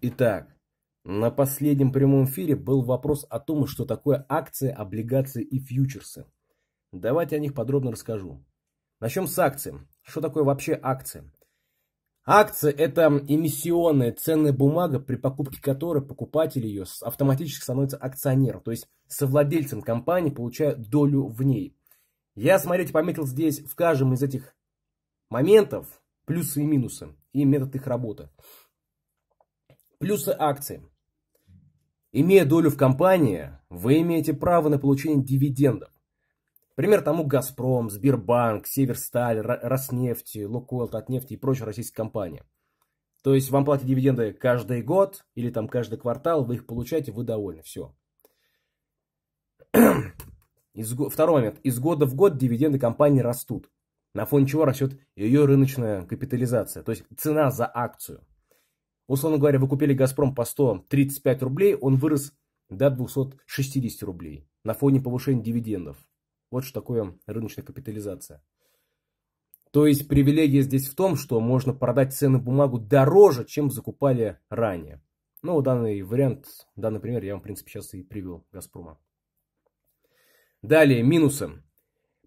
Итак, на последнем прямом эфире был вопрос о том, что такое акции, облигации и фьючерсы. Давайте о них подробно расскажу. Начнем с акций. Что такое вообще акции? Акция – это эмиссионная ценная бумага, при покупке которой покупатель ее автоматически становится акционером, то есть совладельцем компании, получая долю в ней. Я, смотрите, пометил здесь в каждом из этих моментов плюсы и минусы и метод их работы. Плюсы акции. Имея долю в компании, вы имеете право на получение дивидендов. Пример тому «Газпром», «Сбербанк», «Северсталь», «Роснефть», «Лукойл», «Татнефть» и прочие российские компании. То есть вам платят дивиденды каждый год или там каждый квартал, вы их получаете, вы довольны, все. Из, второй момент. Из года в год дивиденды компании растут, на фоне чего растет ее рыночная капитализация, то есть цена за акцию. Условно говоря, вы купили «Газпром» по 135 рублей, он вырос до 260 рублей на фоне повышения дивидендов. Вот что такое рыночная капитализация. То есть привилегия здесь в том, что можно продать ценную бумагу дороже, чем закупали ранее. Ну, данный вариант, данный пример я вам, в принципе, сейчас и привел «Газпрома». Далее, минусы.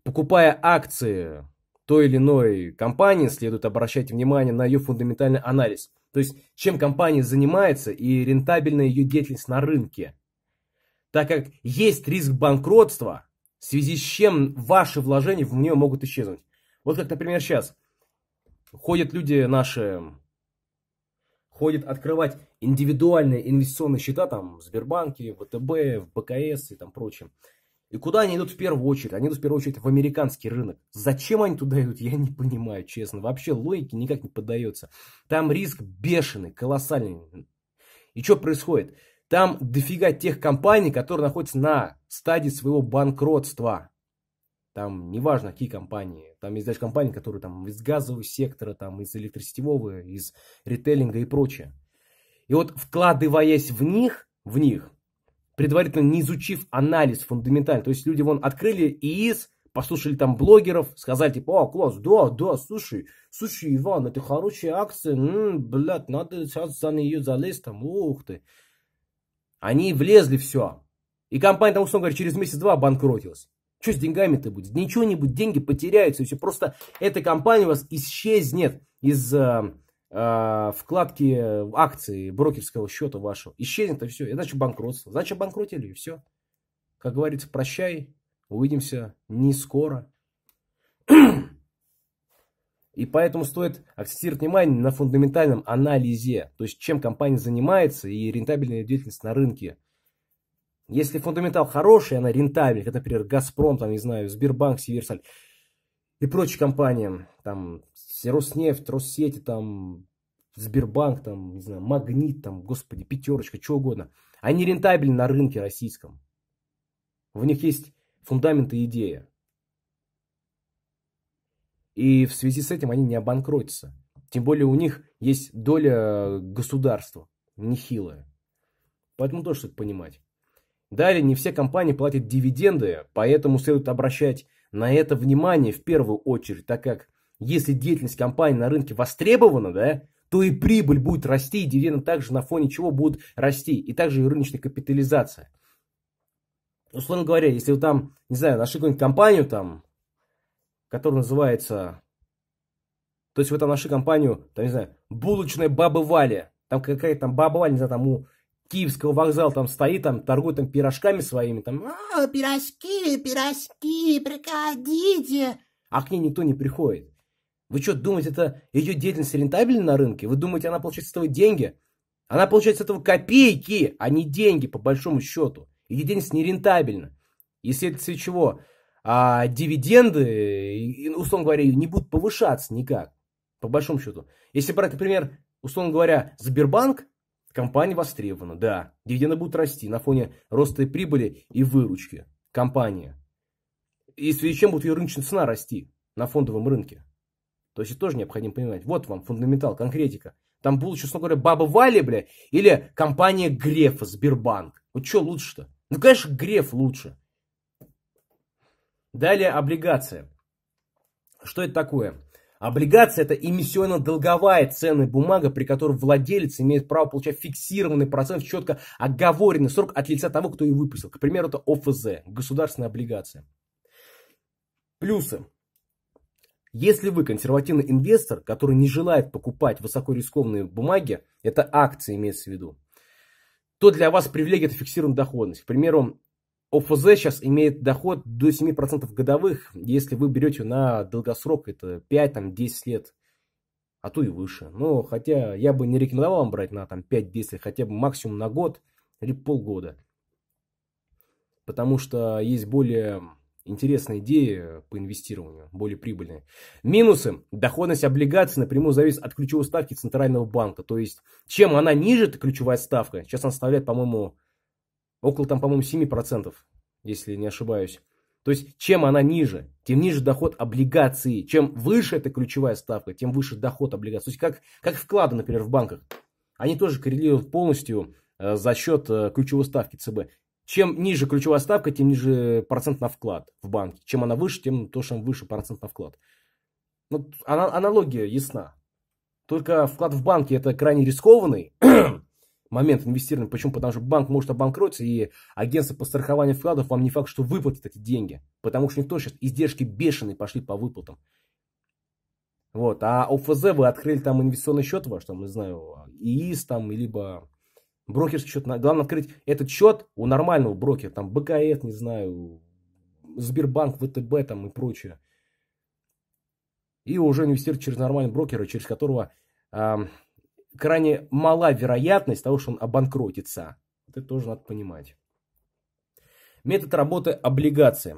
Покупая акции той или иной компании, следует обращать внимание на ее фундаментальный анализ – то есть, чем компания занимается и рентабельна ее деятельность на рынке. Так как есть риск банкротства, в связи с чем ваши вложения в нее могут исчезнуть. Вот как, например, сейчас ходят люди наши, ходят открывать индивидуальные инвестиционные счета там в Сбербанке, в ВТБ, в БКС и там прочее. И куда они идут в первую очередь? Они идут в первую очередь в американский рынок. Зачем они туда идут, я не понимаю, честно. Вообще логике никак не поддается. Там риск бешеный, колоссальный. И что происходит? Там дофига тех компаний, которые находятся на стадии своего банкротства. Там неважно, какие компании. Там есть даже компании, которые там из газового сектора, там из электросетевого, из ритейлинга и прочее. И вот вкладываясь в них, в них, предварительно не изучив анализ фундаментально. То есть люди вон открыли ИИС, послушали там блогеров, сказали типа, о, класс, да, да, слушай, слушай, Иван, это хорошая акция, м-м, блядь, надо сейчас за нее залезть там, ух ты. Они влезли все. И компания там, условно говоря, через месяц-два банкротилась. Что с деньгами-то будет? Ничего не будет, деньги потеряются, и все. Просто эта компания у вас исчезнет из э, Э, вкладки э, акции брокерского счета вашего. Исчезнет и все. И значит банкротство. Значит банкротили и все. Как говорится, прощай. Увидимся не скоро. И поэтому стоит акцентировать внимание на фундаментальном анализе, то есть чем компания занимается и рентабельная деятельность на рынке. Если фундаментал хороший, она рентабельна, это например, Газпром, там, не знаю, Сбербанк, Северсаль, и прочим компаниям, там, Роснефть, Россети, там, Сбербанк, там, не знаю, Магнит, там, господи, Пятерочка, что угодно. Они рентабельны на рынке российском. В них есть фундамент и идея. И в связи с этим они не обанкротятся. Тем более у них есть доля государства, нехилая. Поэтому тоже стоит понимать. Далее, не все компании платят дивиденды, поэтому следует обращать на это внимание в первую очередь, так как если деятельность компании на рынке востребована, да, то и прибыль будет расти, и дивиденды также на фоне чего будут расти, и также и рыночная капитализация. Условно говоря, если вы там, не знаю, нашли какую-нибудь компанию там, которая называется... То есть вы там нашли компанию, там, не знаю, булочная Баба Валя. Там какая-то там Баба Валя, не знаю, там у Киевского вокзала там стоит, там торгует там пирожками своими, там, «О, «А, пирожки, пирожки, приходите!» А к ней никто не приходит. Вы что, думаете, это ее деятельность рентабельна на рынке? Вы думаете, она получает с этого деньги? Она получает с этого копейки, а не деньги, по большому счету. Ее деятельность нерентабельна. Если это все чего, а дивиденды, ну, условно говоря, не будут повышаться никак, по большому счету. Если брать, например, условно говоря, Сбербанк, Компания востребована, да. Дивиденды будут расти на фоне роста прибыли и выручки. Компания. И в связи с чем будет ее рыночная цена расти на фондовом рынке. То есть это тоже необходимо понимать. Вот вам фундаментал, конкретика. Там был, честно говоря, Баба Валя, бля, или компания Грефа, Сбербанк. Вот что лучше-то? Ну, конечно, Греф лучше. Далее облигация. Что это такое? Облигация – это эмиссионно-долговая ценная бумага, при которой владелец имеет право получать фиксированный процент в четко оговоренный срок от лица того, кто ее выпустил. К примеру, это ОФЗ – государственная облигация. Плюсы. Если вы консервативный инвестор, который не желает покупать высокорискованные бумаги, это акции имеется в виду, то для вас привилегия это фиксированная доходность. К примеру, ОФЗ сейчас имеет доход до 7% годовых, если вы берете на долгосрок, это 5-10 лет, а то и выше. Но хотя я бы не рекомендовал вам брать на там, 5-10, хотя бы максимум на год или полгода. Потому что есть более интересные идеи по инвестированию, более прибыльные. Минусы. Доходность облигаций напрямую зависит от ключевой ставки Центрального банка. То есть, чем она ниже, это ключевая ставка. Сейчас она составляет, по-моему, Около там, по-моему, 7%, если не ошибаюсь. То есть, чем она ниже, тем ниже доход облигации. Чем выше эта ключевая ставка, тем выше доход облигаций. То есть, как, как вклады, например, в банках. Они тоже коррелируют полностью э, за счет э, ключевой ставки ЦБ. Чем ниже ключевая ставка, тем ниже процент на вклад в банке. Чем она выше, тем то, что выше процент на вклад. Ну, аналогия ясна. Только вклад в банке это крайне рискованный момент инвестирования. Почему? Потому что банк может обанкротиться, и агентство по страхованию вкладов вам не факт, что выплатит эти деньги. Потому что никто сейчас издержки бешеные пошли по выплатам. Вот. А ОФЗ вы открыли там инвестиционный счет ваш, там, не знаю, ИИС там, либо брокерский счет. Главное открыть этот счет у нормального брокера, там, БКС, не знаю, Сбербанк, ВТБ там и прочее. И уже инвестировать через нормального брокера, через которого крайне мала вероятность того, что он обанкротится. Это тоже надо понимать. Метод работы облигации.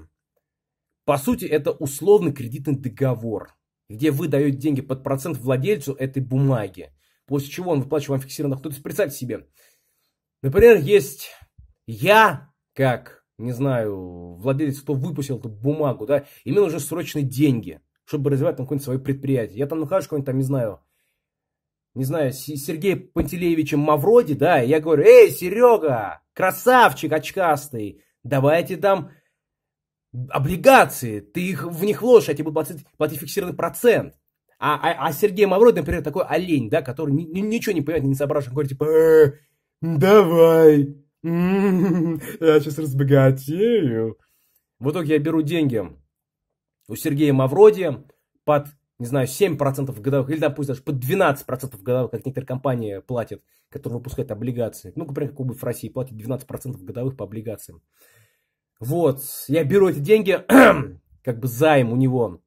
По сути, это условный кредитный договор, где вы даете деньги под процент владельцу этой бумаги, после чего он выплачивает вам фиксированных. То есть представьте себе, например, есть я, как, не знаю, владелец, кто выпустил эту бумагу, да, и мне нужны срочные деньги, чтобы развивать там какое-нибудь свое предприятие. Я там нахожу какой-нибудь там, не знаю, не знаю, Сергея Пантелеевичем Мавроди, да, и я говорю, эй, Серега, красавчик очкастый, давайте там облигации, ты их в них вложишь, а тебе будут платить, платить фиксированный процент. А, а, а Сергей Мавроди, например, такой олень, да, который ни, ничего не понимает, не соображает, говорит, типа, э, давай, м-м-м, я сейчас разбогатею. В итоге я беру деньги у Сергея Мавроди под не знаю, 7% годовых, или, допустим, даже под 12% годовых, как некоторые компании платят, которые выпускают облигации. Ну, например, как Uber в России платит 12% годовых по облигациям. Вот, я беру эти деньги, как бы займ у него,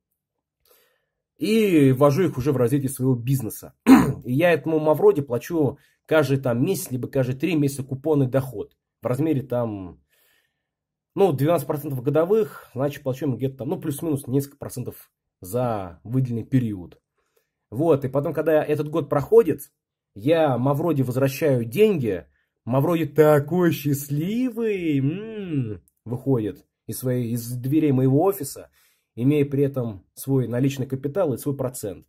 и ввожу их уже в развитие своего бизнеса. и я этому Мавроде плачу каждый там месяц, либо каждые три месяца купонный доход в размере там, ну, 12% годовых, значит, плачу ему где-то там, ну, плюс-минус несколько процентов за выделенный период. Вот, и потом, когда этот год проходит, я Мавроди возвращаю деньги, Мавроди такой счастливый, м-м, выходит из, своей, из дверей моего офиса, имея при этом свой наличный капитал и свой процент.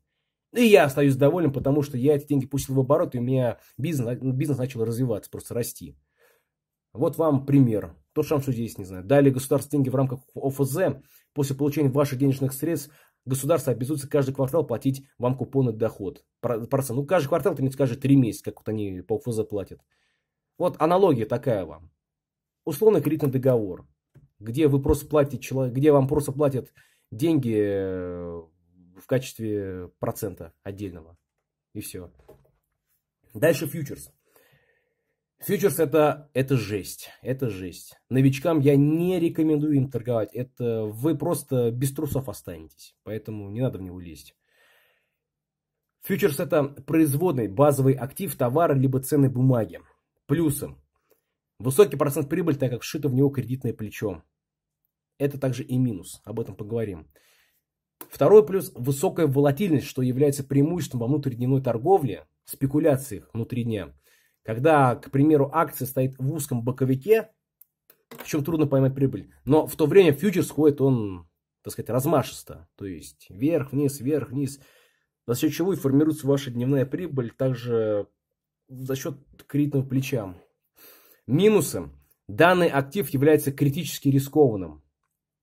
И я остаюсь доволен, потому что я эти деньги пустил в оборот, и у меня бизнес, бизнес начал развиваться, просто расти. Вот вам пример. То, что вам что здесь, не знаю. Дали государственные деньги в рамках ОФЗ после получения ваших денежных средств государство обязуется каждый квартал платить вам купоны доход. Процент. Ну, каждый квартал, ты мне скажешь, три месяца, как вот они по УФЗ платят. Вот аналогия такая вам. Условный кредитный договор, где вы просто платите человек, где вам просто платят деньги э, в качестве процента отдельного. И все. Дальше фьючерс. Фьючерс это, это жесть, это жесть. Новичкам я не рекомендую им торговать. Это вы просто без трусов останетесь, поэтому не надо в него лезть. Фьючерс это производный базовый актив товара либо ценной бумаги. Плюсом высокий процент прибыли, так как вшито в него кредитное плечо. Это также и минус, об этом поговорим. Второй плюс – высокая волатильность, что является преимуществом во внутридневной торговле, спекуляциях внутри дня – когда, к примеру, акция стоит в узком боковике, в чем трудно поймать прибыль. Но в то время фьючерс ходит он, так сказать, размашисто. То есть вверх, вниз, вверх, вниз. За счет чего и формируется ваша дневная прибыль, также за счет кредитного плеча. Минусы. Данный актив является критически рискованным.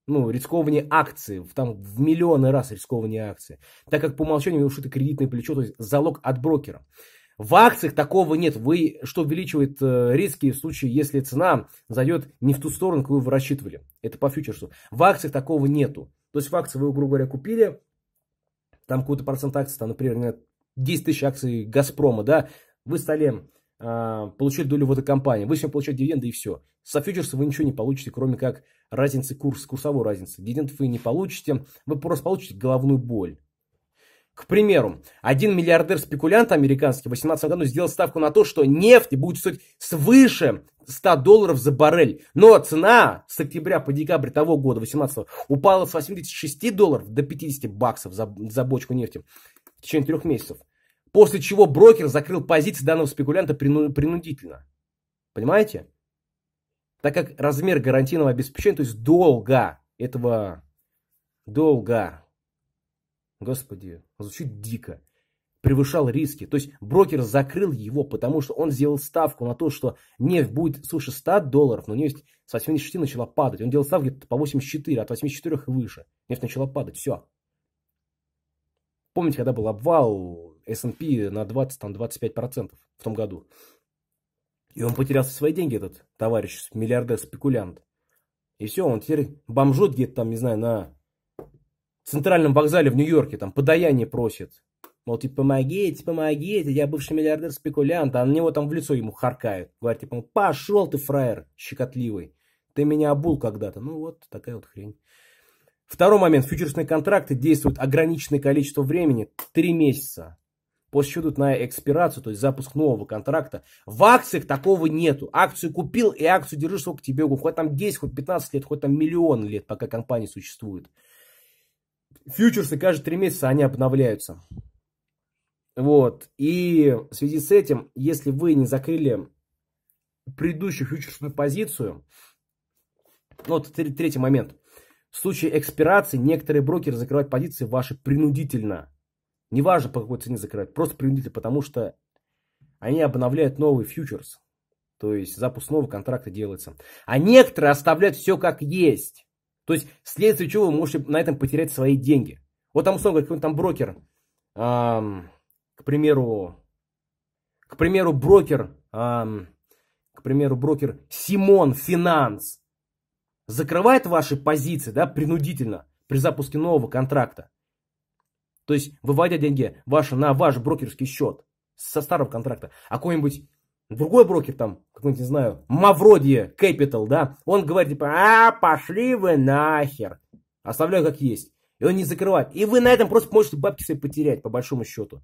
Ну, рискованнее акции, там в миллионы раз рискованнее акции. Так как по умолчанию у него что-то кредитное плечо, то есть залог от брокера. В акциях такого нет, вы, что увеличивает э, риски в случае, если цена зайдет не в ту сторону, какую вы рассчитывали. Это по фьючерсу. В акциях такого нету. То есть в акции вы, грубо говоря, купили, там какой-то процент акций, там, например, 10 тысяч акций Газпрома, да, вы стали э, получать долю в этой компании, вы все получаете дивиденды и все. Со фьючерса вы ничего не получите, кроме как разницы курс, курсовой разницы. Дивидендов вы не получите, вы просто получите головную боль. К примеру, один миллиардер-спекулянт американский в 2018 году сделал ставку на то, что нефть будет стоить свыше 100 долларов за баррель. Но цена с октября по декабрь того года, 18 упала с 86 долларов до 50 баксов за, за бочку нефти в течение трех месяцев. После чего брокер закрыл позиции данного спекулянта принудительно. Понимаете? Так как размер гарантийного обеспечения, то есть долга этого долга господи, звучит дико, превышал риски. То есть брокер закрыл его, потому что он сделал ставку на то, что нефть будет свыше 100 долларов, но нефть с 86 начала падать. Он делал ставки по 84, от 84 и выше. Нефть начала падать, все. Помните, когда был обвал S&P на 20, там 25% в том году? И он потерял свои деньги, этот товарищ, миллиардер-спекулянт. И все, он теперь бомжует где-то там, не знаю, на центральном вокзале в Нью-Йорке, там подаяние просит. Мол, типа, помогите, типа, помогите, я бывший миллиардер-спекулянт, а на него там в лицо ему харкают. Говорит, типа, пошел ты, фраер, щекотливый, ты меня обул когда-то. Ну вот, такая вот хрень. Второй момент. Фьючерсные контракты действуют ограниченное количество времени, три месяца. После чего идут на экспирацию, то есть запуск нового контракта. В акциях такого нету. Акцию купил и акцию держишь сколько тебе угодно. Хоть там 10, хоть 15 лет, хоть там миллион лет, пока компания существует фьючерсы каждые три месяца, они обновляются. Вот. И в связи с этим, если вы не закрыли предыдущую фьючерсную позицию, ну, вот третий момент. В случае экспирации некоторые брокеры закрывают позиции ваши принудительно. Неважно, по какой цене закрывают, просто принудительно, потому что они обновляют новый фьючерс. То есть запуск нового контракта делается. А некоторые оставляют все как есть. То есть, вследствие чего вы можете на этом потерять свои деньги. Вот там, условно, какой-нибудь там брокер, эм, к примеру, к примеру, брокер, эм, к примеру, брокер Симон Финанс закрывает ваши позиции, да, принудительно при запуске нового контракта. То есть, выводя деньги ваши на ваш брокерский счет со старого контракта, а какой-нибудь Другой брокер там, какой-нибудь, не знаю, Мавродия Capital, да, он говорит типа, а, пошли вы нахер. Оставляю как есть. И он не закрывает. И вы на этом просто можете бабки свои потерять, по большому счету.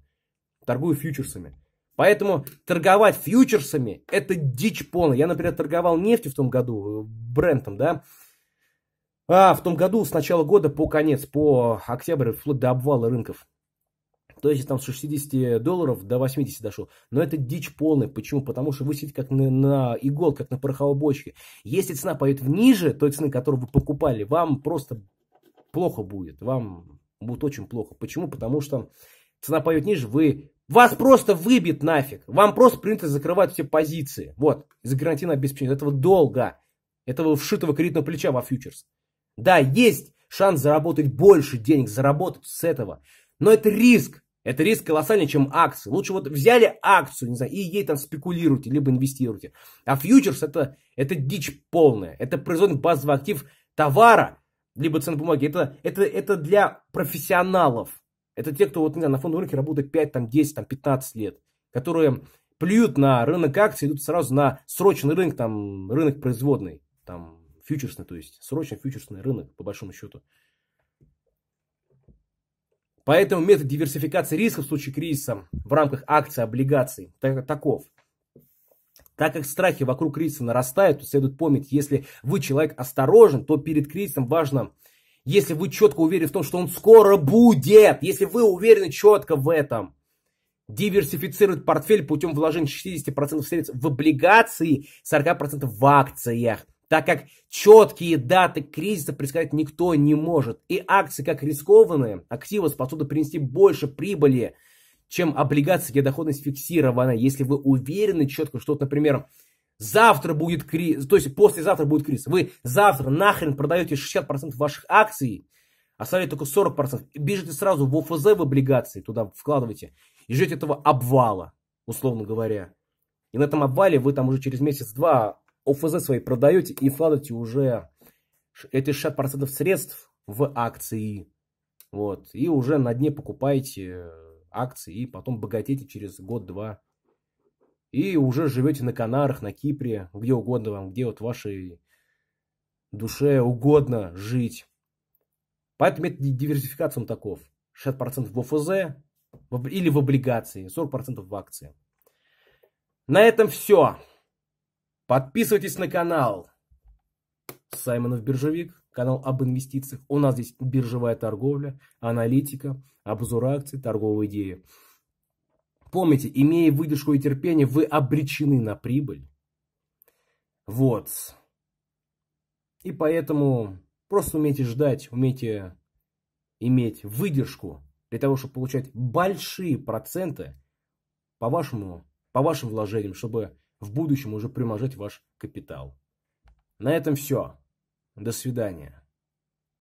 Торгую фьючерсами. Поэтому торговать фьючерсами – это дичь полная. Я, например, торговал нефтью в том году, э, брендом, да, а, в том году с начала года по конец, по октябрь, вплоть до обвала рынков то есть там с 60 долларов до 80 дошел. Но это дичь полная. Почему? Потому что вы сидите как на, на игол, как на пороховой бочке. Если цена пойдет ниже той цены, которую вы покупали, вам просто плохо будет. Вам будет очень плохо. Почему? Потому что цена пойдет ниже, вы вас просто выбит нафиг. Вам просто принято закрывать все позиции. Вот. Из-за гарантийного обеспечения. Этого долга. Этого вшитого кредитного плеча во фьючерс. Да, есть шанс заработать больше денег, заработать с этого. Но это риск. Это риск колоссальный, чем акции. Лучше вот взяли акцию, не знаю, и ей там спекулируйте, либо инвестируйте. А фьючерс это, это дичь полная. Это производный базовый актив товара, либо цен бумаги. Это, это, это для профессионалов. Это те, кто вот, не знаю, на фондовом рынке работает 5, там, 10, там, 15 лет. Которые плюют на рынок акций, идут сразу на срочный рынок, там, рынок производный. Там, фьючерсный, то есть срочный фьючерсный рынок, по большому счету. Поэтому метод диверсификации рисков в случае кризиса в рамках акций, облигаций так, таков. Так как страхи вокруг кризиса нарастают, то следует помнить, если вы человек осторожен, то перед кризисом важно, если вы четко уверены в том, что он скоро будет, если вы уверены четко в этом, диверсифицировать портфель путем вложения 60% средств в облигации, 40% в акциях так как четкие даты кризиса предсказать никто не может. И акции, как рискованные, активы способны принести больше прибыли, чем облигации, где доходность фиксирована. Если вы уверены четко, что, например, завтра будет кризис, то есть послезавтра будет кризис, вы завтра нахрен продаете 60% ваших акций, а оставляете только 40%, бежите сразу в ОФЗ в облигации, туда вкладываете, и ждете этого обвала, условно говоря. И на этом обвале вы там уже через месяц-два ОФЗ свои продаете и вкладываете уже эти 60% средств в акции. Вот. И уже на дне покупаете э, акции и потом богатеете через год-два. И уже живете на Канарах, на Кипре, где угодно вам, где вот вашей душе угодно жить. Поэтому это диверсификация он таков. 60% в ОФЗ или в облигации, 40% в акции. На этом все. Подписывайтесь на канал. Саймонов биржевик, канал об инвестициях. У нас здесь биржевая торговля, аналитика, обзор акций, торговые идеи. Помните, имея выдержку и терпение, вы обречены на прибыль. Вот. И поэтому просто умейте ждать, умейте иметь выдержку для того, чтобы получать большие проценты по, вашему, по вашим вложениям, чтобы в будущем уже приумножать ваш капитал. На этом все. До свидания.